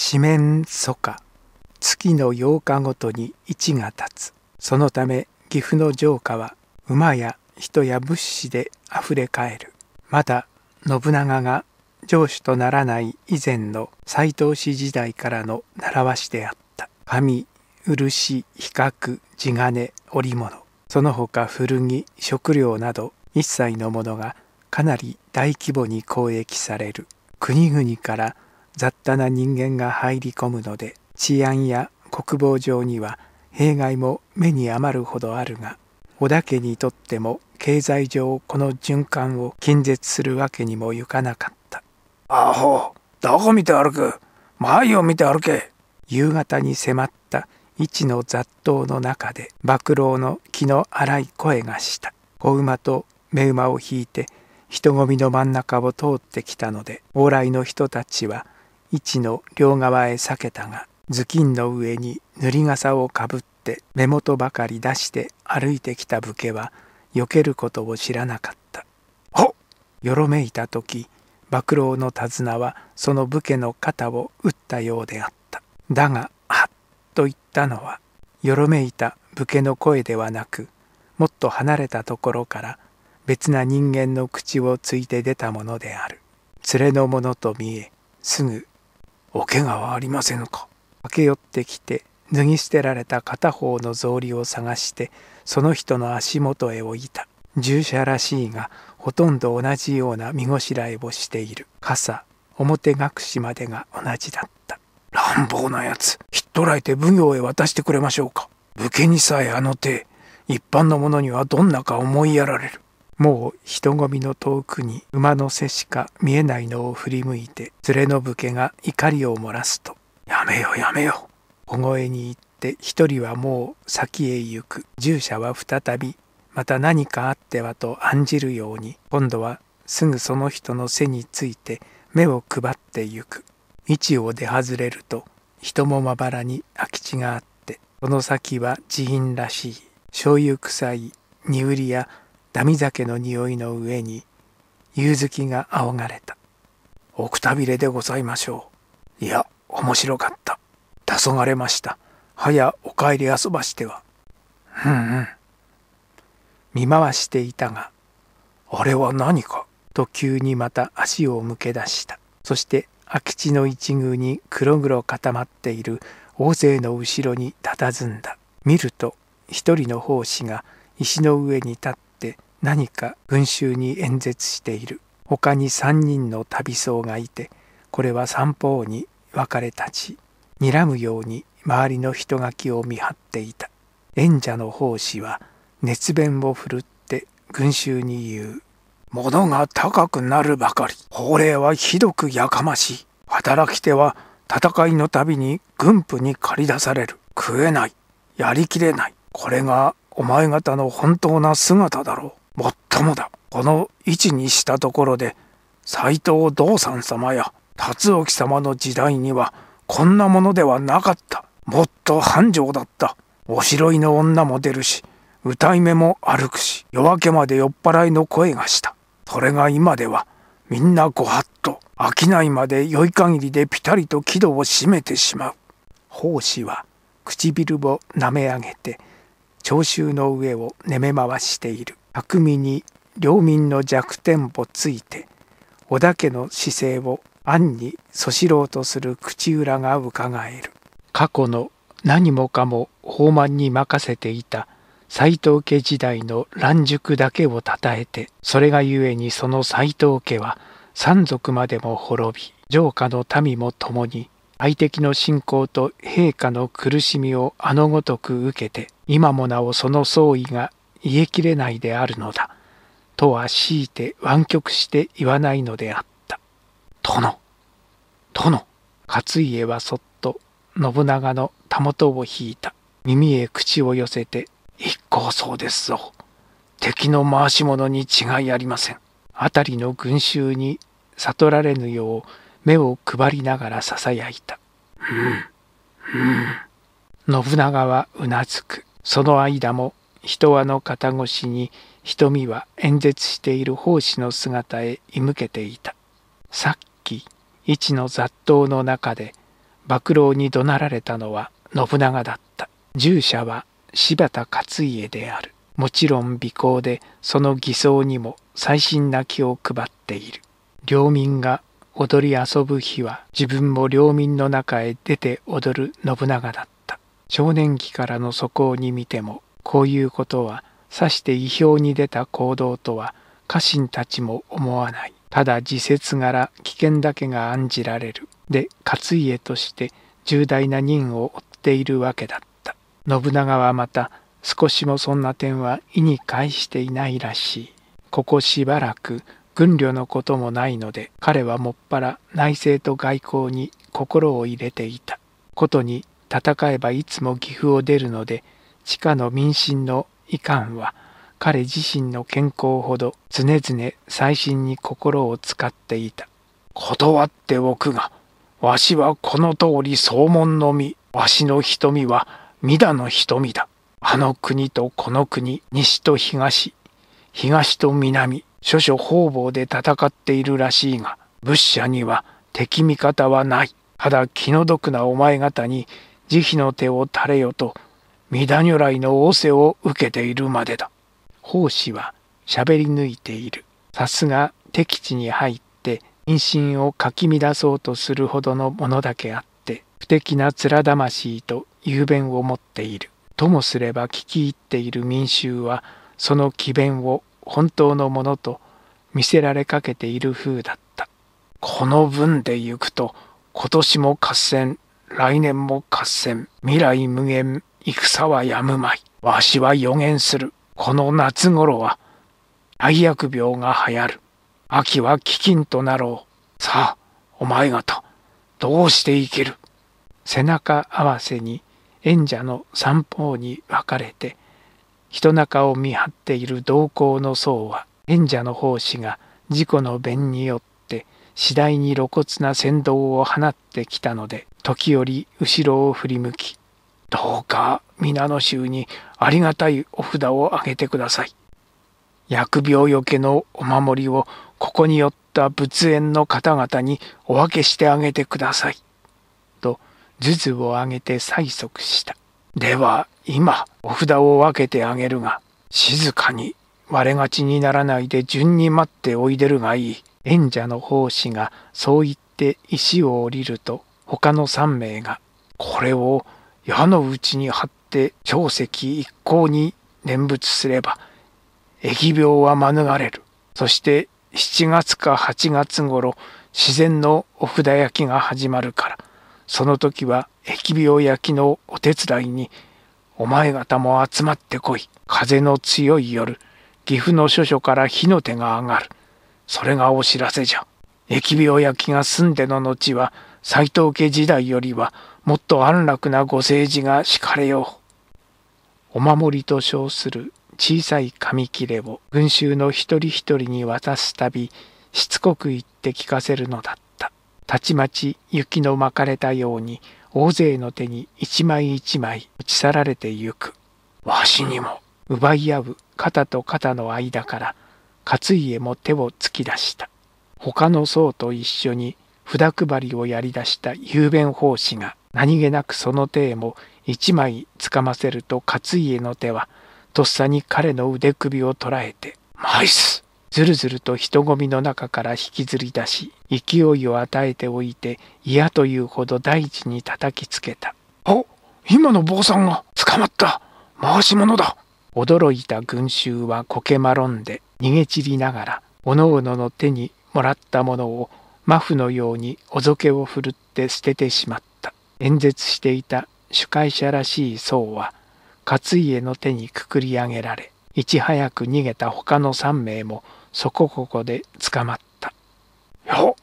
四面楚歌月の8日ごとに位置が立つそのため岐阜の城下は馬や人や物資であふれかえるまだ信長が城主とならない以前の斎藤氏時代からの習わしであった紙漆比較地金織物その他古着食料など一切のものがかなり大規模に交易される国々から雑多な人間が入り込むので治安や国防上には弊害も目に余るほどあるが織田家にとっても経済上この循環を禁絶するわけにもゆかなかったアホどこ見て歩く前を見て歩け夕方に迫った置の雑踏の中で幕老の気の荒い声がした子馬と目馬を引いて人混みの真ん中を通ってきたので往来の人たちは置の両側へ避けたが頭巾の上に塗り傘をかぶって目元ばかり出して歩いてきた武家は避けることを知らなかったほっよろめいた時幕老の手綱はその武家の肩を打ったようであっただがはっと言ったのはよろめいた武家の声ではなくもっと離れたところから別な人間の口をついて出たものである連れの者と見えすぐお怪我はありませんか駆け寄ってきて脱ぎ捨てられた片方の草履を探してその人の足元へ置いた従者らしいがほとんど同じような身ごしらえをしている傘表隠しまでが同じだった乱暴なやつひっ捕らえて奉行へ渡してくれましょうか武家にさえあの手一般の者にはどんなか思いやられるもう人混みの遠くに馬の背しか見えないのを振り向いて連れの武家が怒りを漏らすと「やめよやめよ」小声に言って一人はもう先へ行く従者は再びまた何かあってはと案じるように今度はすぐその人の背について目を配って行く道を出外れると人もまばらに空き地があってその先は寺院らしい醤油臭い荷売りやダミ酒の匂いの上に夕月が仰がれたおくたびれでございましょういや面白かった黄昏ましたはやお帰り遊ばしてはうんうん見回していたがあれは何かと急にまた足を向け出したそして空き地の一宮に黒々固まっている大勢の後ろに佇んだ見ると一人の奉仕が石の上に立っ何か群衆に演説している他に3人の旅僧がいてこれは三方に分かれ立ち睨むように周りの人垣を見張っていた演者の奉仕は熱弁を振るって群衆に言う「物が高くなるばかり法令はひどくやかましい働き手は戦いのたびに軍府に駆り出される食えないやりきれないこれがお前方の本当な姿だろうもっともだこの位置にしたところで斎藤道山様や辰沖様の時代にはこんなものではなかったもっと繁盛だったおしろいの女も出るし歌い目も歩くし夜明けまで酔っ払いの声がしたそれが今ではみんなごはっと商いまで良い限りでぴたりと木戸を閉めてしまう奉仕は唇をなめ上げて聴衆の上をねめ回している巧みに領民の弱点をついて織田家の姿勢を暗にそしろうとする口裏がうかがえる過去の何もかも豊満に任せていた斎藤家時代の乱熟だけをたたえてそれがゆえにその斎藤家は山賊までも滅び城下の民も共に愛敵の信仰と陛下の苦しみをあのごとく受けて今もなおその創意が言え切れないであるのだ。とは強いて湾曲して言わないのであった。殿殿勝家はそっと信長のたもとを引いた。耳へ口を寄せて、一向そうですぞ。敵の回し者に違いありません。辺りの群衆に悟られぬよう目を配りながら囁いた。うん、うん。信長はうなずく。その間も人はの肩越しに瞳は演説している奉仕の姿へ居向けていた。さっき、一の雑踏の中で、幕老に怒鳴られたのは信長だった。従者は柴田勝家である。もちろん尾行で、その偽装にも細心な気を配っている。領民が踊り遊ぶ日は、自分も領民の中へ出て踊る信長だった。少年期からの素行に見てもこういうことはさして意表に出た行動とは家臣たちも思わないただ自説柄危険だけが案じられるで勝家として重大な任を負っているわけだった信長はまた少しもそんな点は意に介していないらしいここしばらく軍旅のこともないので彼はもっぱら内政と外交に心を入れていたことに戦えばいつも岐阜を出るので地下の民心の遺憾は彼自身の健康ほど常々細心に心を使っていた断っておくがわしはこの通り総門の身わしの瞳は陀の瞳だあの国とこの国西と東東と南諸々方々で戦っているらしいが仏者には敵味方はないただ気の毒なお前方に慈悲の手を垂れよと弥陀如来の仰せを受けているまでだ。法師は喋り抜いている。さすが敵地に入って妊娠をかき乱そうとするほどのものだけあって、不敵な面魂と雄弁を持っている。ともすれば聞き入っている民衆は、その詭弁を本当のものと見せられかけている風だった。この分で行くと、今年も合戦、来年も合戦、未来無限、戦はやむまい。わしは予言する。この夏頃は、大疫病が流行る。秋は飢饉となろう。さあ、お前方、どうしていける背中合わせに演者の三方に分かれて、人中を見張っている同行の僧は、縁者の奉仕が事故の弁によって次第に露骨な先導を放ってきたので、時折後ろを振り向き、どうか皆の衆にありがたいお札をあげてください。疫病よけのお守りをここに寄った仏縁の方々にお分けしてあげてください。と、頭痛をあげて催促した。では今、お札を分けてあげるが、静かに割れがちにならないで順に待っておいでるがいい。演者の奉仕がそう言って石を降りると、他の三名が、これを矢のうちに張って長石一向に念仏すれば疫病は免れるそして7月か8月頃自然のお札焼きが始まるからその時は疫病焼きのお手伝いにお前方も集まってこい風の強い夜岐阜の諸所から火の手が上がるそれがお知らせじゃ疫病焼きが済んでの後は斎藤家時代よりはもっと安楽なご政治が敷かれよう。お守りと称する小さい紙切れを群衆の一人一人に渡すたび、しつこく言って聞かせるのだった。たちまち雪の巻かれたように、大勢の手に一枚一枚打ち去られてゆく。わしにも奪い合う肩と肩の間から、勝家も手を突き出した。他の僧と一緒に札配りをやりだした雄弁法師が何気なくその手へも一枚つかませると勝家の手はとっさに彼の腕首を捉えて「マイス!」ずるずると人混みの中から引きずり出し勢いを与えておいて嫌というほど大地に叩きつけた「お今の坊さんが捕まった回し者だ!」驚いた群衆はこけまろんで逃げ散りながらおのおのの手にもらったものをマフのようにおぞけを振るって捨ててしまった演説していた主会者らしい僧は勝家の手にくくり上げられいち早く逃げた他の3名もそこここで捕まった「よ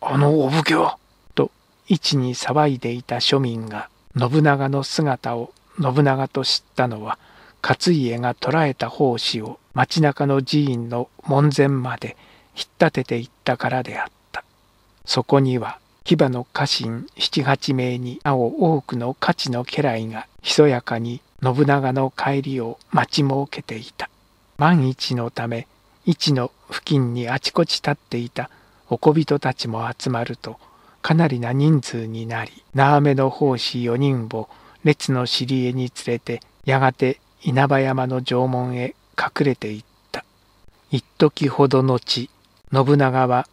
あのお武家は!」と置に騒いでいた庶民が信長の姿を信長と知ったのは勝家が捕らえた奉仕を町中の寺院の門前まで引っ立てていったからであった。そこには騎馬の家臣七八名に青多くの価値の家来がひそやかに信長の帰りを待ち設けていた万一のため一の付近にあちこち立っていたおび人たちも集まるとかなりな人数になり縄目の奉仕4人を列の尻江に連れてやがて稲葉山の城門へ隠れていった一時ほど後信長は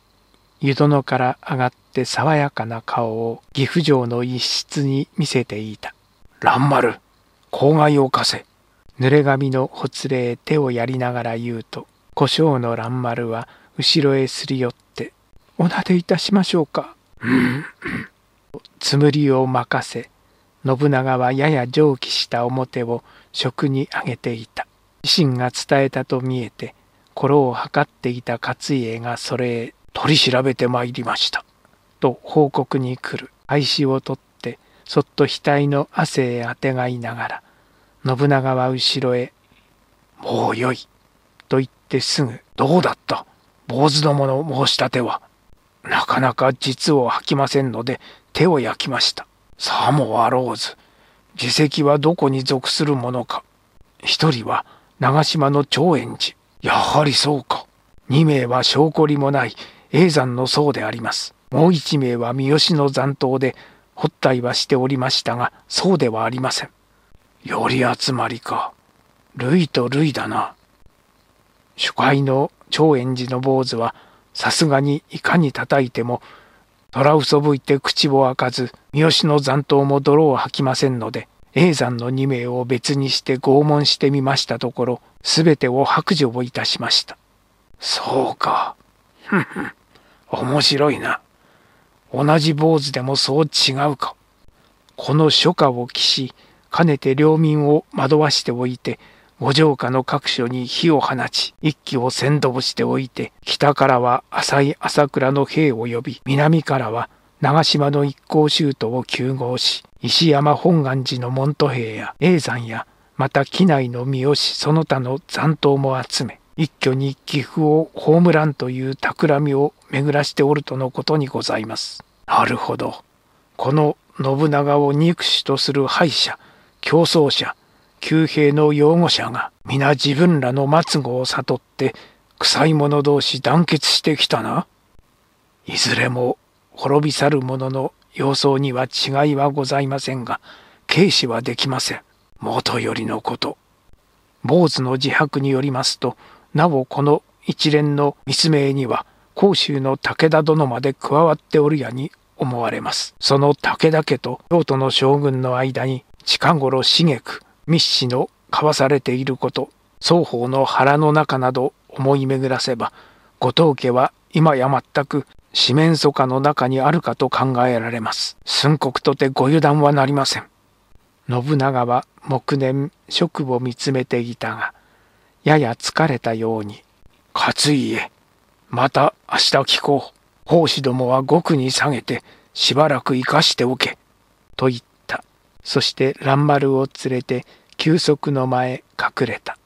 湯殿から上がって爽やかな顔を岐阜城の一室に見せていた。蘭丸、公害を貸せ。濡れ髪のほつれへ手をやりながら言うと、胡椒の蘭丸は後ろへすり寄って、おなでいたしましょうか。つむりを任せ、信長はやや上気した表を職に上げていた。自身が伝えたと見えて、心を測っていた勝家がそれへ取り調べてまいりました」と報告に来る廃止を取ってそっと額の汗へあてがいながら信長は後ろへ「もうよい」と言ってすぐ「どうだった坊主どもの申し立ては」なかなか実を吐きませんので手を焼きました。さもあろうず自責はどこに属するものか。一人は長島の長円寺。やはりそうか。二名は証拠りもない叡山の僧であります。もう一名は三好の残党で、発体はしておりましたが、そうではありません。より集まりか。類と類だな。主回の長円寺の坊主は、さすがにいかに叩いても、虎そぶいて口を開かず、三好の残党も泥を吐きませんので、永山の二名を別にして拷問してみましたところ、すべてを白状をいたしました。そうか。ふんふん。面白いな。同じ坊主でもそう違うか。この書家を期し、かねて領民を惑わしておいて、五条下の各所に火を放ち、一騎を先導しておいて、北からは浅い朝倉の兵を呼び、南からは長島の一向州都を休合し、石山本願寺の門徒兵や永山や、また機内の三好その他の残党も集め、一挙に岐阜をムランという企みを巡らしておるとのことにございます。なるほど。この信長を憎しとする敗者、競争者、旧兵の擁護者が皆自分らの末後を悟って臭い者同士団結してきたな。いずれも滅び去る者の様相には違いはございませんが、軽視はできません。元よりのこと。坊主の自白によりますと、なおこの一連の密命には甲州の武田殿まで加わっておるやに思われます。その武田家と京都の将軍の間に近頃茂く密使の交わされていること双方の腹の中など思い巡らせば後藤家は今や全く四面楚歌の中にあるかと考えられます。寸刻とてご油断はなりません。信長は黙年職を見つめていたがやや疲れたように、勝家、また明日聞こう。奉仕どもは極に下げて、しばらく生かしておけ。と言った。そして蘭丸を連れて、休息の前隠れた。